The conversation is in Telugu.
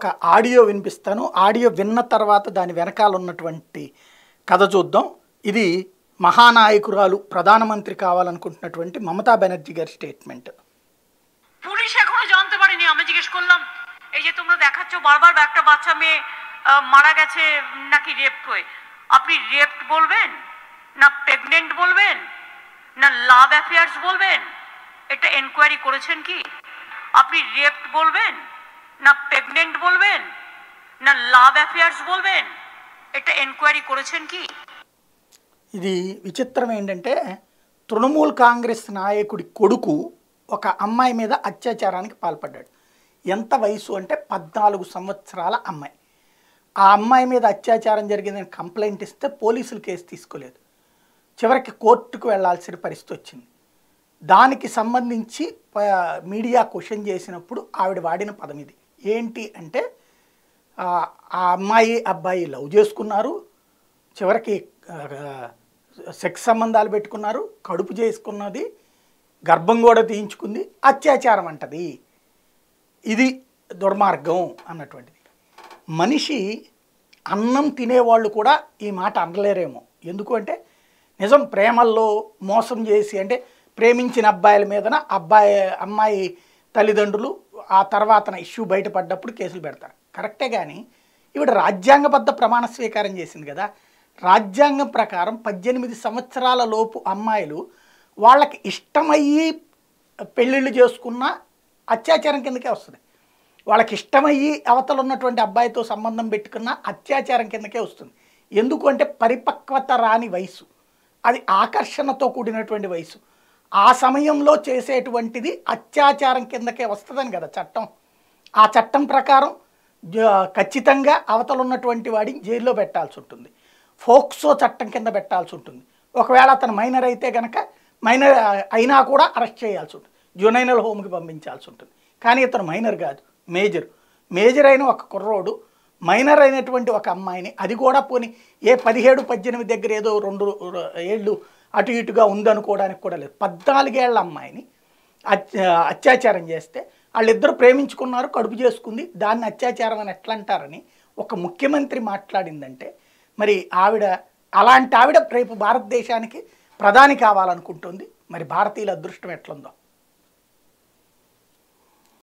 ఒక ఆడియో వినిపిస్తాను ఆడియో విన్న తర్వాత దాని వెనకాల ఉన్నటువంటి కథ చూద్దాం ఇది మహానాయకురాలు ప్రధానమంత్రి కావాలనుకుంటున్నటువంటి మమతా బెనర్జీ గారి స్టేట్మెంట్ পুলিশ এখনো জানতে পারেনি আমি জিজ্ঞেস করলাম এই যে তোমরা দেখাচ্ছ বারবার একটা বাচ্চা মেয়ে মারা গেছে নাকি রেপ হয়ে আপনি রেপ বলবেন না প্রেগনেন্ট বলবেন না লাভ অ্যাফেয়ার্স বলবেন এটা এনকোয়ারি করেছেন কি আপনি রেপ বলবেন না প্রেগনেন্ট বলবেন না লাভ অ্যাফেয়ার্স বলবেন এটা এনকোয়ারি করেছেন কি ఇది విచిత్రం ఏంటంటే తృణమూల్ కాంగ్రెస్ నాయకుడి కొడుకు ఒక అమ్మాయి మీద అత్యాచారానికి పాల్పడ్డాడు ఎంత వయసు అంటే పద్నాలుగు సంవత్సరాల అమ్మాయి ఆ అమ్మాయి మీద అత్యాచారం జరిగిందని కంప్లైంట్ ఇస్తే పోలీసులు కేసు తీసుకోలేదు చివరికి కోర్టుకు వెళ్లాల్సిన పరిస్థితి వచ్చింది దానికి సంబంధించి మీడియా క్వశ్చన్ చేసినప్పుడు ఆవిడ వాడిన పదం ఇది ఏంటి అంటే ఆ అమ్మాయి అబ్బాయి లవ్ చేసుకున్నారు చివరికి సెక్స్ సంబంధాలు పెట్టుకున్నారు కడుపు చేసుకున్నది గర్భం కూడా తీయించుకుంది అత్యాచారం అంటది ఇది దుర్మార్గం అన్నటువంటిది మనిషి అన్నం తినేవాళ్ళు కూడా ఈ మాట అనలేరేమో ఎందుకు అంటే నిజం ప్రేమల్లో మోసం చేసి అంటే ప్రేమించిన అబ్బాయిల మీదన అబ్బాయి అమ్మాయి తల్లిదండ్రులు ఆ తర్వాత ఇష్యూ బయటపడ్డప్పుడు కేసులు పెడతారు కరెక్టే కానీ ఇవిడ రాజ్యాంగబద్ధ ప్రమాణ స్వీకారం చేసింది కదా రాజ్యాంగం ప్రకారం పద్దెనిమిది సంవత్సరాల లోపు అమ్మాయిలు వాళ్ళకి ఇష్టమయ్యి పెళ్ళిళ్ళు చేసుకున్న అత్యాచారం కిందకే వస్తుంది వాళ్ళకి ఇష్టమయ్యి అవతల ఉన్నటువంటి అబ్బాయితో సంబంధం పెట్టుకున్న అత్యాచారం కిందకే వస్తుంది ఎందుకు అంటే పరిపక్వత రాని వయసు అది ఆకర్షణతో కూడినటువంటి వయసు ఆ సమయంలో చేసేటువంటిది అత్యాచారం కిందకే వస్తుందని కదా చట్టం ఆ చట్టం ప్రకారం ఖచ్చితంగా అవతలున్నటువంటి వాడిని జైల్లో పెట్టాల్సి ఉంటుంది ఫోక్సో చట్టం కింద పెట్టాల్సి ఉంటుంది ఒకవేళ అతను మైనర్ అయితే గనక మైనర్ అయినా కూడా అరెస్ట్ చేయాల్సి ఉంటుంది జునైనల్ హోమ్కి పంపించాల్సి ఉంటుంది కానీ అతను మైనర్ కాదు మేజర్ మేజర్ అయిన ఒక కుర్రోడు మైనర్ అయినటువంటి ఒక అమ్మాయిని అది కూడా పోని ఏ పదిహేడు పద్దెనిమిది దగ్గర ఏదో రెండు ఏళ్ళు అటు ఇటుగా ఉందనుకోవడానికి కూడా లేదు పద్నాలుగేళ్ల అమ్మాయిని అత్యాచారం చేస్తే వాళ్ళిద్దరు ప్రేమించుకున్నారు కడుపు చేసుకుంది దాన్ని అత్యాచారం అని ఎట్లా అంటారని ఒక ముఖ్యమంత్రి మాట్లాడిందంటే మరి ఆవిడ అలాంటి ఆవిడ రేపు భారతదేశానికి ప్రధాని కావాలనుకుంటుంది మరి భారతీయుల అదృష్టం ఎట్లుందో